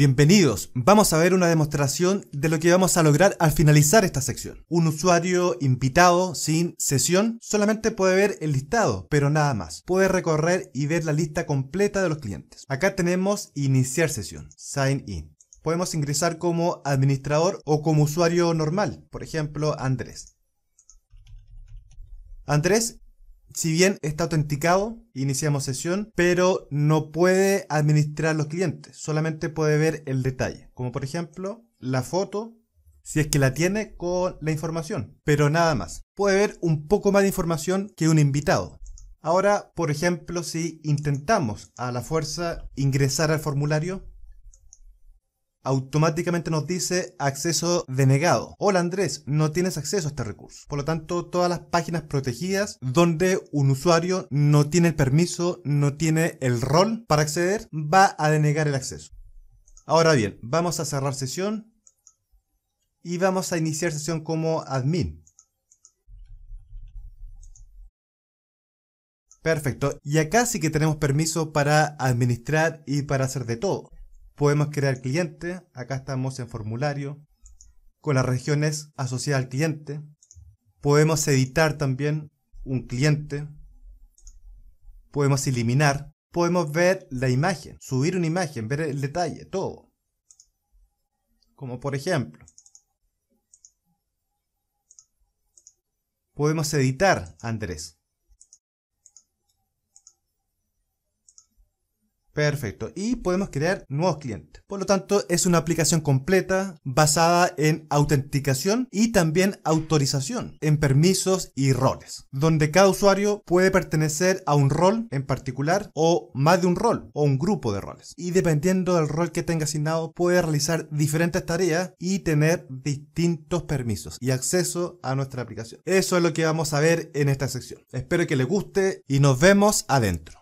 Bienvenidos, vamos a ver una demostración de lo que vamos a lograr al finalizar esta sección. Un usuario invitado sin sesión solamente puede ver el listado, pero nada más. Puede recorrer y ver la lista completa de los clientes. Acá tenemos iniciar sesión, sign in. Podemos ingresar como administrador o como usuario normal, por ejemplo Andrés. Andrés si bien está autenticado, iniciamos sesión, pero no puede administrar los clientes, solamente puede ver el detalle, como por ejemplo la foto, si es que la tiene con la información, pero nada más. Puede ver un poco más de información que un invitado. Ahora, por ejemplo, si intentamos a la fuerza ingresar al formulario, automáticamente nos dice acceso denegado. Hola Andrés, no tienes acceso a este recurso. Por lo tanto, todas las páginas protegidas donde un usuario no tiene el permiso, no tiene el rol para acceder, va a denegar el acceso. Ahora bien, vamos a cerrar sesión y vamos a iniciar sesión como admin. Perfecto, y acá sí que tenemos permiso para administrar y para hacer de todo. Podemos crear cliente, acá estamos en formulario, con las regiones asociadas al cliente. Podemos editar también un cliente. Podemos eliminar. Podemos ver la imagen, subir una imagen, ver el detalle, todo. Como por ejemplo, podemos editar Andrés. Perfecto. Y podemos crear nuevos clientes. Por lo tanto, es una aplicación completa basada en autenticación y también autorización en permisos y roles, donde cada usuario puede pertenecer a un rol en particular o más de un rol o un grupo de roles. Y dependiendo del rol que tenga asignado, puede realizar diferentes tareas y tener distintos permisos y acceso a nuestra aplicación. Eso es lo que vamos a ver en esta sección. Espero que les guste y nos vemos adentro.